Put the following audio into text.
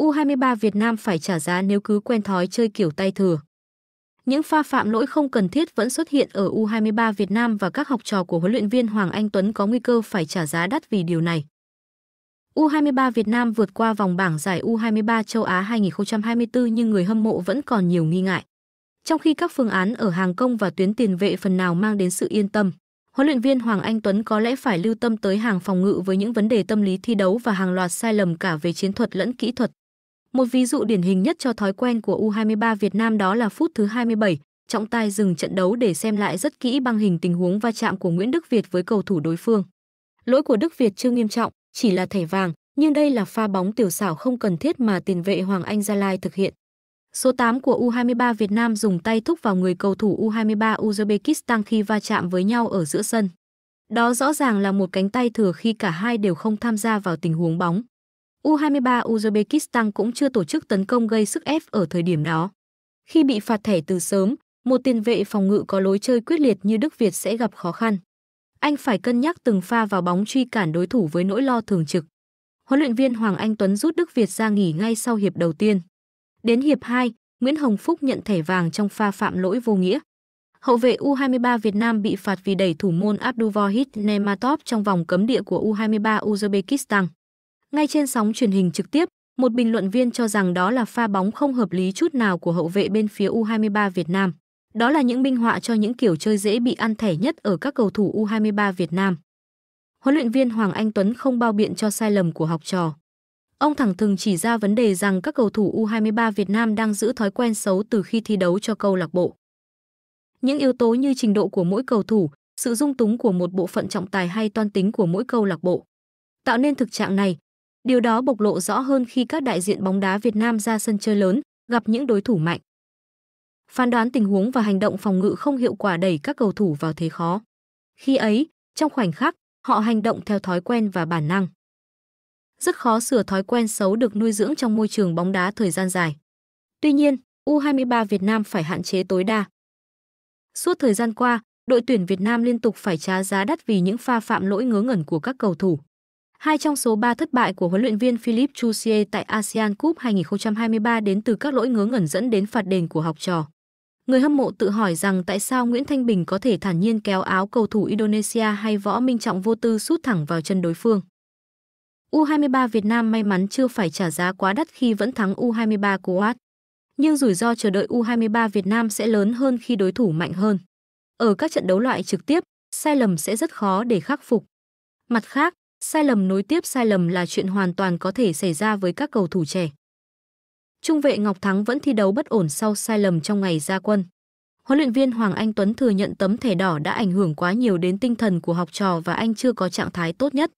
U23 Việt Nam phải trả giá nếu cứ quen thói chơi kiểu tay thừa. Những pha phạm lỗi không cần thiết vẫn xuất hiện ở U23 Việt Nam và các học trò của huấn luyện viên Hoàng Anh Tuấn có nguy cơ phải trả giá đắt vì điều này. U23 Việt Nam vượt qua vòng bảng giải U23 châu Á 2024 nhưng người hâm mộ vẫn còn nhiều nghi ngại. Trong khi các phương án ở hàng công và tuyến tiền vệ phần nào mang đến sự yên tâm, huấn luyện viên Hoàng Anh Tuấn có lẽ phải lưu tâm tới hàng phòng ngự với những vấn đề tâm lý thi đấu và hàng loạt sai lầm cả về chiến thuật lẫn kỹ thuật. Một ví dụ điển hình nhất cho thói quen của U23 Việt Nam đó là phút thứ 27, trọng tài dừng trận đấu để xem lại rất kỹ băng hình tình huống va chạm của Nguyễn Đức Việt với cầu thủ đối phương. Lỗi của Đức Việt chưa nghiêm trọng, chỉ là thẻ vàng, nhưng đây là pha bóng tiểu xảo không cần thiết mà tiền vệ Hoàng Anh Gia Lai thực hiện. Số 8 của U23 Việt Nam dùng tay thúc vào người cầu thủ U23 Uzbekistan khi va chạm với nhau ở giữa sân. Đó rõ ràng là một cánh tay thừa khi cả hai đều không tham gia vào tình huống bóng. U23 Uzbekistan cũng chưa tổ chức tấn công gây sức ép ở thời điểm đó. Khi bị phạt thẻ từ sớm, một tiền vệ phòng ngự có lối chơi quyết liệt như Đức Việt sẽ gặp khó khăn. Anh phải cân nhắc từng pha vào bóng truy cản đối thủ với nỗi lo thường trực. Huấn luyện viên Hoàng Anh Tuấn rút Đức Việt ra nghỉ ngay sau hiệp đầu tiên. Đến hiệp 2, Nguyễn Hồng Phúc nhận thẻ vàng trong pha phạm lỗi vô nghĩa. Hậu vệ U23 Việt Nam bị phạt vì đẩy thủ môn Abduvohit Nematov trong vòng cấm địa của U23 Uzbekistan. Ngay trên sóng truyền hình trực tiếp, một bình luận viên cho rằng đó là pha bóng không hợp lý chút nào của hậu vệ bên phía U23 Việt Nam. Đó là những minh họa cho những kiểu chơi dễ bị ăn thẻ nhất ở các cầu thủ U23 Việt Nam. Huấn luyện viên Hoàng Anh Tuấn không bao biện cho sai lầm của học trò. Ông thẳng thừng chỉ ra vấn đề rằng các cầu thủ U23 Việt Nam đang giữ thói quen xấu từ khi thi đấu cho câu lạc bộ. Những yếu tố như trình độ của mỗi cầu thủ, sự dung túng của một bộ phận trọng tài hay toan tính của mỗi câu lạc bộ. Tạo nên thực trạng này, Điều đó bộc lộ rõ hơn khi các đại diện bóng đá Việt Nam ra sân chơi lớn, gặp những đối thủ mạnh. Phán đoán tình huống và hành động phòng ngự không hiệu quả đẩy các cầu thủ vào thế khó. Khi ấy, trong khoảnh khắc, họ hành động theo thói quen và bản năng. Rất khó sửa thói quen xấu được nuôi dưỡng trong môi trường bóng đá thời gian dài. Tuy nhiên, U23 Việt Nam phải hạn chế tối đa. Suốt thời gian qua, đội tuyển Việt Nam liên tục phải trả giá đắt vì những pha phạm lỗi ngớ ngẩn của các cầu thủ. Hai trong số ba thất bại của huấn luyện viên Philip Chusie tại ASEAN Cup 2023 đến từ các lỗi ngớ ngẩn dẫn đến phạt đền của học trò. Người hâm mộ tự hỏi rằng tại sao Nguyễn Thanh Bình có thể thản nhiên kéo áo cầu thủ Indonesia hay Võ Minh Trọng vô tư sút thẳng vào chân đối phương. U23 Việt Nam may mắn chưa phải trả giá quá đắt khi vẫn thắng U23 Kuwait. Nhưng rủi ro chờ đợi U23 Việt Nam sẽ lớn hơn khi đối thủ mạnh hơn. Ở các trận đấu loại trực tiếp, sai lầm sẽ rất khó để khắc phục. Mặt khác, Sai lầm nối tiếp sai lầm là chuyện hoàn toàn có thể xảy ra với các cầu thủ trẻ. Trung vệ Ngọc Thắng vẫn thi đấu bất ổn sau sai lầm trong ngày ra quân. Huấn luyện viên Hoàng Anh Tuấn thừa nhận tấm thẻ đỏ đã ảnh hưởng quá nhiều đến tinh thần của học trò và anh chưa có trạng thái tốt nhất.